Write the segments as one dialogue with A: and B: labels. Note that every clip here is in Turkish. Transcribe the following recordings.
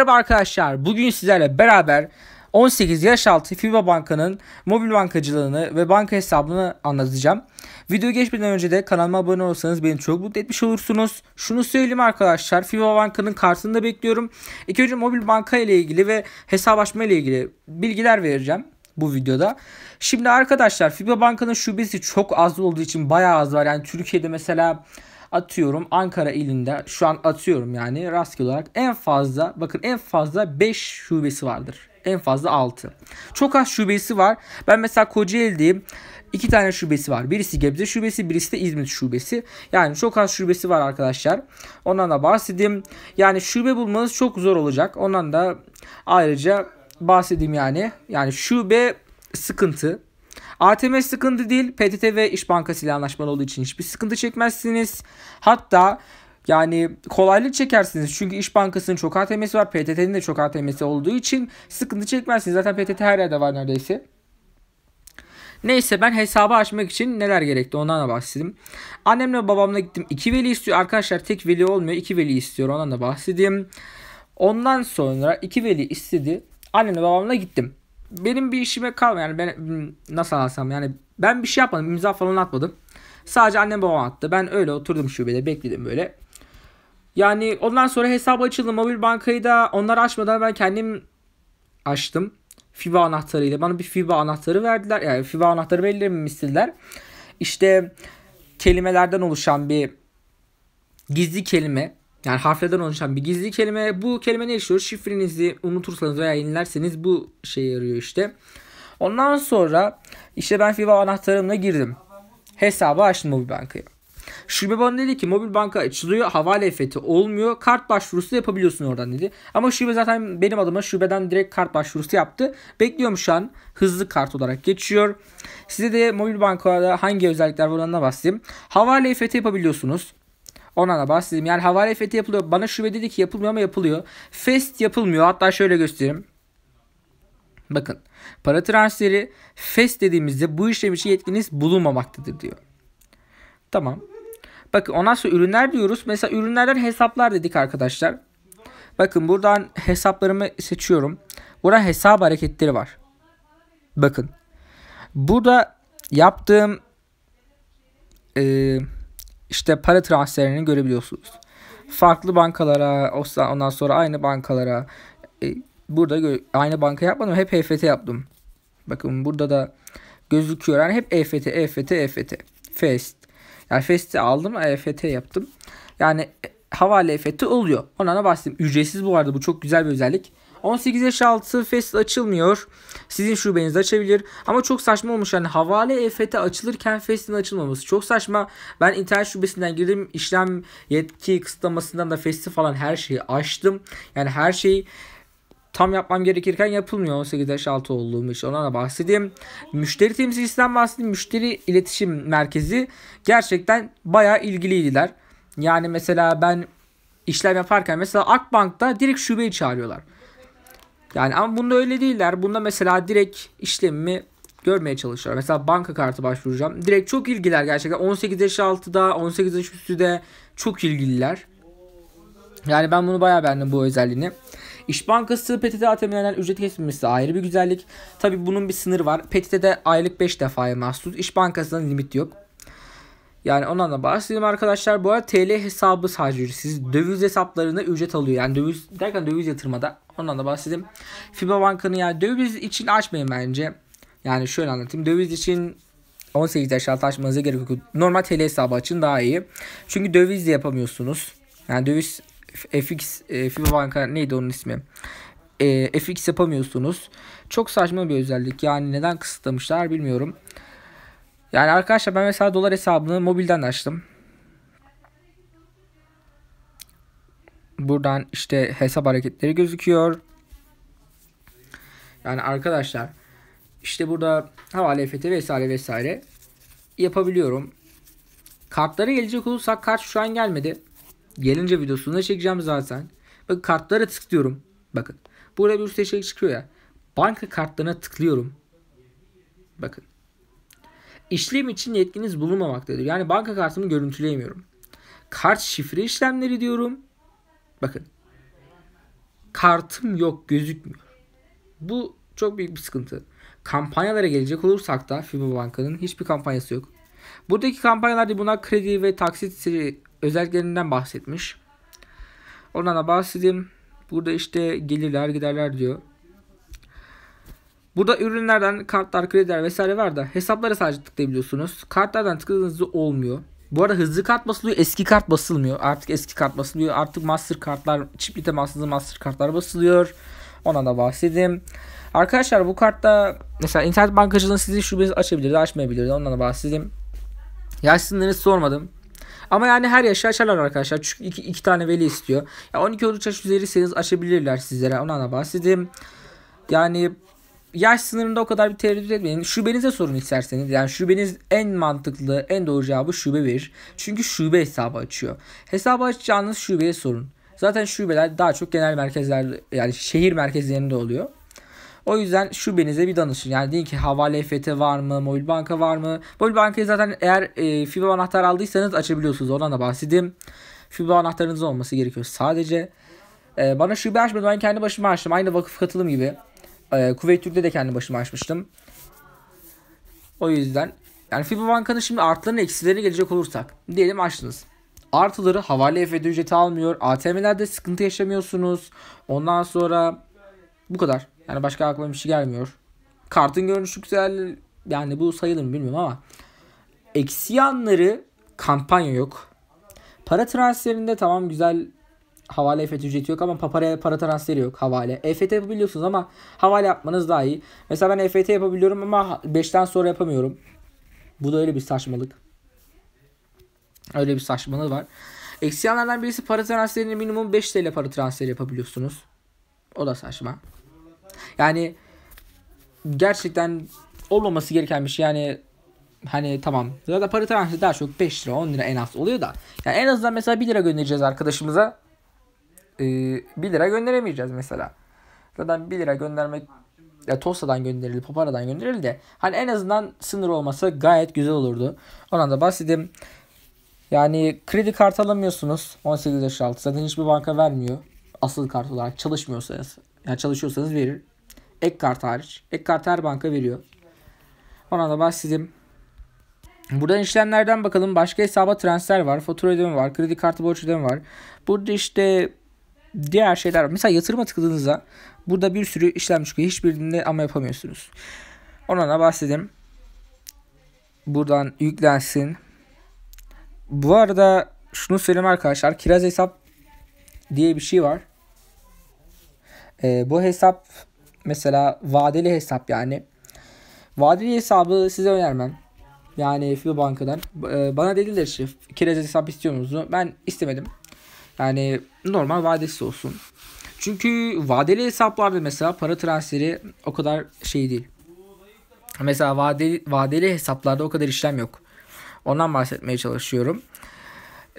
A: Merhaba arkadaşlar. Bugün sizlerle beraber 18 yaş altı FIBA Banka'nın mobil bankacılığını ve banka hesabını anlatacağım. Video geçmeden önce de kanalıma abone olsanız beni çok mutlu etmiş olursunuz. Şunu söyleyeyim arkadaşlar FIBA Banka'nın kartını da bekliyorum. İlk önce mobil banka ile ilgili ve hesap açma ile ilgili bilgiler vereceğim bu videoda. Şimdi arkadaşlar FIBA Banka'nın şubesi çok az olduğu için bayağı az var. Yani Türkiye'de mesela atıyorum Ankara ilinde şu an atıyorum yani rastgele olarak en fazla bakın en fazla 5 şubesi vardır. En fazla 6. Çok az şubesi var. Ben mesela Kocaeli'deyim. İki tane şubesi var. Birisi Gebze şubesi, birisi de İzmir şubesi. Yani çok az şubesi var arkadaşlar. Ondan da bahsedeyim. Yani şube bulmanız çok zor olacak. Ondan da ayrıca bahsedeyim yani. Yani şube sıkıntı. ATM sıkıntı değil. PTT ve İş Bankası ile anlaşmalı olduğu için hiçbir sıkıntı çekmezsiniz. Hatta yani kolaylık çekersiniz. Çünkü İş Bankası'nın çok ATM'si var. PTT'nin de çok ATM'si olduğu için sıkıntı çekmezsiniz. Zaten PTT her yerde var neredeyse. Neyse ben hesabı açmak için neler gerekti ondan da bahsedeyim. Annemle babamla gittim. İki veli istiyor. Arkadaşlar tek veli olmuyor. iki veli istiyor. Ondan da bahsedeyim. Ondan sonra iki veli istedi. Annemle babamla gittim benim bir işime kalmıyor. Yani ben hmm, nasıl alsam yani ben bir şey yapmadım. imza falan atmadım. Sadece annem babam attı. Ben öyle oturdum şubede bekledim böyle. Yani ondan sonra hesap açıldı. Mobil bankayı da onlar açmadan ben kendim açtım. FIBA anahtarıyla. Bana bir FIBA anahtarı verdiler. Yani FIBA anahtarı belli mi istediler. İşte kelimelerden oluşan bir gizli kelime yani harflerden oluşan bir gizli kelime. Bu kelime ne işliyor? Şifrenizi unutursanız veya yenilerseniz bu şeye yarıyor işte. Ondan sonra işte ben FIBA anahtarımla girdim. Hesabı açtım mobil bankaya. Şube bana dedi ki mobil banka açılıyor havale efeti olmuyor kart başvurusu yapabiliyorsun oradan dedi. Ama şube zaten benim adıma şubeden direkt kart başvurusu yaptı. Bekliyorum şu an hızlı kart olarak geçiyor. Size de mobil bankada hangi özellikler var ondan bahsedeyim. Havale efeti yapabiliyorsunuz. Ona da bahsedeyim. Yani havale fethi yapılıyor. Bana şube dedi ki yapılmıyor ama yapılıyor. Fest yapılmıyor. Hatta şöyle göstereyim. Bakın para transferi fest dediğimizde bu işlem için yetkiniz bulunmamaktadır diyor. Tamam. Bakın ondan sonra ürünler diyoruz. Mesela ürünlerden hesaplar dedik arkadaşlar. Bakın buradan hesaplarımı seçiyorum. Burada hesap hareketleri var. Bakın. Burada yaptığım e, işte para transferlerini görebiliyorsunuz. Farklı bankalara, ondan sonra aynı bankalara. E, burada aynı banka yapmadım. Hep EFT yaptım. Bakın burada da gözüküyor. Yani hep EFT, EFT, EFT. Fast. Yani Fest'i aldım, EFT yaptım. Yani e, havale EFT oluyor. Ona da bahsedeyim. Ücretsiz bu arada. Bu çok güzel bir özellik. 18 yaş altı fest açılmıyor. Sizin şubeniz açabilir. Ama çok saçma olmuş yani havale EFT açılırken festin açılmaması. Çok saçma. Ben internet şubesinden girdim. işlem yetki kısıtlamasından da festi falan her şeyi açtım. Yani her şeyi tam yapmam gerekirken yapılmıyor 18 yaş altı olduğum için ona da bahsedeyim. Müşteri temsilcisinden bahsedeyim. Müşteri iletişim merkezi gerçekten bayağı ilgiliydiler. Yani mesela ben işlem yaparken mesela Akbank'ta direkt şubeyi çağırıyorlar. Yani ama bunda öyle değiller. Bunda mesela direkt işlemimi görmeye çalışıyorlar. Mesela banka kartı başvuracağım. Direkt çok ilgiler gerçekten. 18 yaş altıda, 18 yaş üstü de çok ilgililer. Yani ben bunu bayağı beğendim bu özelliğini. İş Bankası PTT ATM'lerden ücret kesilmesi ayrı bir güzellik. Tabi bunun bir sınırı var. PTT'de aylık 5 defaya mahsus. İş Bankası'ndan limit yok. Yani ondan da bahsedeyim arkadaşlar. Bu arada TL hesabı sadece Siz Döviz hesaplarına ücret alıyor. Yani döviz derken döviz yatırmada Ondan da bahsedeyim. FIBA Bank'ını yani döviz için açmayın bence. Yani şöyle anlatayım. Döviz için 18 yaş altı açmanıza gerek yok. Normal TL hesabı açın daha iyi. Çünkü döviz de yapamıyorsunuz. Yani döviz FX e, FIBA Banka neydi onun ismi? E, FX yapamıyorsunuz. Çok saçma bir özellik. Yani neden kısıtlamışlar bilmiyorum. Yani arkadaşlar ben mesela dolar hesabını mobilden açtım. Buradan işte hesap hareketleri gözüküyor. Yani arkadaşlar işte burada havale efekti vesaire vesaire yapabiliyorum. Kartlara gelecek olursak kart şu an gelmedi. Gelince videosunu da çekeceğim zaten. Bakın kartlara tıklıyorum. Bakın. Burada bir sürü şey çıkıyor ya. Banka kartlarına tıklıyorum. Bakın. İşlem için yetkiniz bulunmamaktadır. Yani banka kartımı görüntüleyemiyorum. Kart şifre işlemleri diyorum. Bakın. Kartım yok gözükmüyor. Bu çok büyük bir sıkıntı. Kampanyalara gelecek olursak da FIBA Banka'nın hiçbir kampanyası yok. Buradaki kampanyalarda buna kredi ve taksit özelliklerinden bahsetmiş. Ondan da bahsedeyim. Burada işte gelirler giderler diyor. Burada ürünlerden kartlar, krediler vesaire var da hesaplara sadece tıklayabiliyorsunuz. Kartlardan tıkladığınızda olmuyor. Bu arada hızlı kart basılıyor. Eski kart basılmıyor. Artık eski kart basılıyor. Artık master kartlar, çiplite master, master kartlar basılıyor. Ona da bahsedeyim. Arkadaşlar bu kartta mesela internet bankacılığın sizi şubesi açabilirdi, açmayabilirdi. Ondan da bahsedeyim. Yaş sınırını sormadım. Ama yani her yaşı açarlar arkadaşlar. Çünkü iki, iki tane veli istiyor. Ya 12-13 yaş üzeriyseniz açabilirler sizlere. ona da bahsedeyim. Yani yaş sınırında o kadar bir tereddüt etmeyin. Şubenize sorun isterseniz. Yani şubeniz en mantıklı, en doğru cevabı şube verir. Çünkü şube hesabı açıyor. Hesabı açacağınız şubeye sorun. Zaten şubeler daha çok genel merkezler yani şehir merkezlerinde oluyor. O yüzden şubenize bir danışın. Yani deyin ki havale EFT var mı? Mobil banka var mı? Mobil bankayı zaten eğer e, FIBA anahtar aldıysanız açabiliyorsunuz. Ondan da bahsedeyim. FIBA anahtarınız olması gerekiyor sadece. E, bana şube açmadım Ben kendi başıma açtım. Aynı vakıf katılım gibi e, Kuveyt Türk'te de kendi başıma açmıştım. O yüzden yani Fibo bankanın şimdi artlarını eksilerine gelecek olursak diyelim açtınız. Artıları havale efedi ücreti almıyor. ATM'lerde sıkıntı yaşamıyorsunuz. Ondan sonra bu kadar. Yani başka aklıma bir şey gelmiyor. Kartın görünüşü güzel. Yani bu sayılır mı bilmiyorum ama. Eksi yanları kampanya yok. Para transferinde tamam güzel havale EFT ücreti yok ama papara para transferi yok havale. EFT yapabiliyorsunuz ama havale yapmanız daha iyi. Mesela ben EFT yapabiliyorum ama 5'ten sonra yapamıyorum. Bu da öyle bir saçmalık. Öyle bir saçmalığı var. Eksi birisi para transferini minimum 5 TL para transferi yapabiliyorsunuz. O da saçma. Yani gerçekten olmaması gereken bir şey. Yani hani tamam. Zaten para transferi daha çok 5 lira 10 lira en az oluyor da. Yani en azından mesela 1 lira göndereceğiz arkadaşımıza e, ee, 1 lira gönderemeyeceğiz mesela. Zaten 1 lira göndermek ya Tosa'dan gönderildi, Papara'dan gönderildi de hani en azından sınır olması gayet güzel olurdu. Ondan da bahsedeyim. Yani kredi kart alamıyorsunuz 18 yaş altı. Zaten hiçbir banka vermiyor. Asıl kart olarak çalışmıyorsanız. Yani çalışıyorsanız verir. Ek kart hariç. Ek kart her banka veriyor. Ona da bahsedeyim. Buradan işlemlerden bakalım. Başka hesaba transfer var. Fatura ödemi var. Kredi kartı borç ödemi var. Burada işte diğer şeyler var. Mesela yatırıma tıkladığınızda burada bir sürü işlem çıkıyor. Hiçbirinde ama yapamıyorsunuz. Ona da bahsedeyim. Buradan yüklensin. Bu arada şunu söyleyeyim arkadaşlar. Kiraz hesap diye bir şey var. Ee, bu hesap mesela vadeli hesap yani. Vadeli hesabı size önermem. Yani FİBA bankadan. Ee, bana dediler ki kiraz hesap istiyor musunuz? Ben istemedim. Yani normal vadesi olsun. Çünkü vadeli hesaplarda mesela para transferi o kadar şey değil. Mesela vadeli, vadeli hesaplarda o kadar işlem yok. Ondan bahsetmeye çalışıyorum.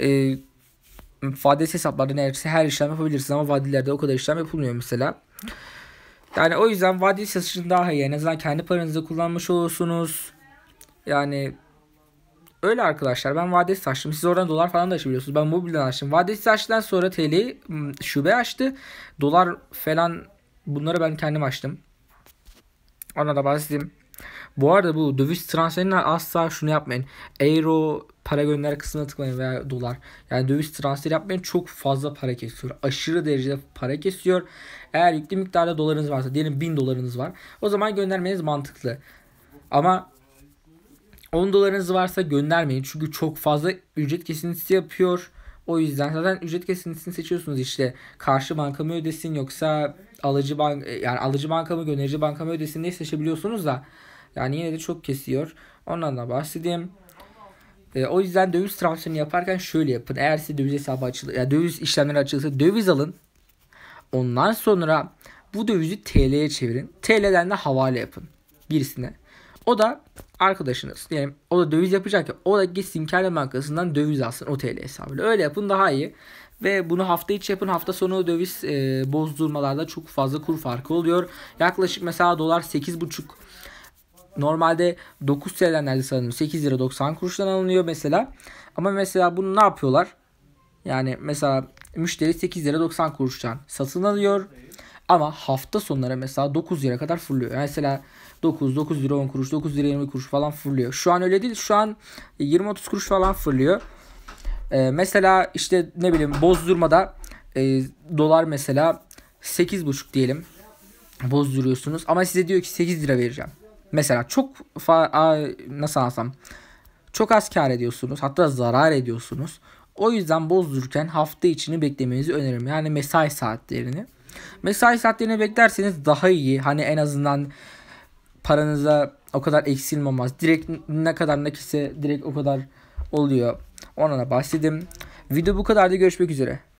A: Ee, vadeli hesaplarda neredeyse her işlem yapabilirsiniz ama vadelilerde o kadar işlem yapılmıyor mesela. Yani o yüzden vadeli satışını daha iyi. En azından kendi paranızı kullanmış olursunuz. Yani Öyle arkadaşlar ben vadesiz açtım. Siz oradan dolar falan da açabiliyorsunuz. Ben mobilden açtım. Vadesiz açtıktan sonra TL hmm, şube açtı. Dolar falan bunları ben kendim açtım. Ona da bahsedeyim. Bu arada bu döviz transferini asla şunu yapmayın. Euro para gönder kısmına tıklayın veya dolar. Yani döviz transferi yapmayın çok fazla para kesiyor. Aşırı derecede para kesiyor. Eğer yüklü miktarda dolarınız varsa diyelim 1000 dolarınız var. O zaman göndermeniz mantıklı. Ama 10 dolarınız varsa göndermeyin. Çünkü çok fazla ücret kesintisi yapıyor. O yüzden zaten ücret kesintisini seçiyorsunuz işte karşı banka mı ödesin yoksa alıcı bank e, yani alıcı banka mı gönderici banka mı ödesin diye seçebiliyorsunuz da yani yine de çok kesiyor. Ondan da bahsedeyim. E, o yüzden döviz transferini yaparken şöyle yapın. Eğer size döviz hesabı açılır, yani döviz işlemleri açılırsa döviz alın. Ondan sonra bu dövizi TL'ye çevirin. TL'den de havale yapın birisine. O da arkadaşınız yani o da döviz yapacak ya o da gitsin kendi bankasından döviz alsın o TL hesabıyla. Öyle yapın daha iyi. Ve bunu hafta içi yapın. Hafta sonu döviz e, bozdurmalarda çok fazla kur farkı oluyor. Yaklaşık mesela dolar 8,5 normalde 9 TL'den nerede sanırım 8 lira 90 kuruştan alınıyor mesela. Ama mesela bunu ne yapıyorlar? Yani mesela müşteri 8 lira 90 kuruştan satın alıyor. Ama hafta sonları mesela 9 lira kadar fırlıyor. Yani mesela 9, 9 lira 10 kuruş, 9 lira 20 kuruş falan fırlıyor. Şu an öyle değil. Şu an 20-30 kuruş falan fırlıyor. Ee, mesela işte ne bileyim bozdurmada e, dolar mesela 8,5 diyelim bozduruyorsunuz ama size diyor ki 8 lira vereceğim. Mesela çok fa a, nasıl alsam çok az kar ediyorsunuz hatta zarar ediyorsunuz. O yüzden bozdururken hafta içini beklemenizi öneririm. Yani mesai saatlerini. Mesai saatlerini beklerseniz daha iyi. Hani en azından paranıza o kadar eksilmemez. Direkt ne kadar nakitse direkt o kadar oluyor. Ona da bahsedeyim. Video bu kadardı. Görüşmek üzere.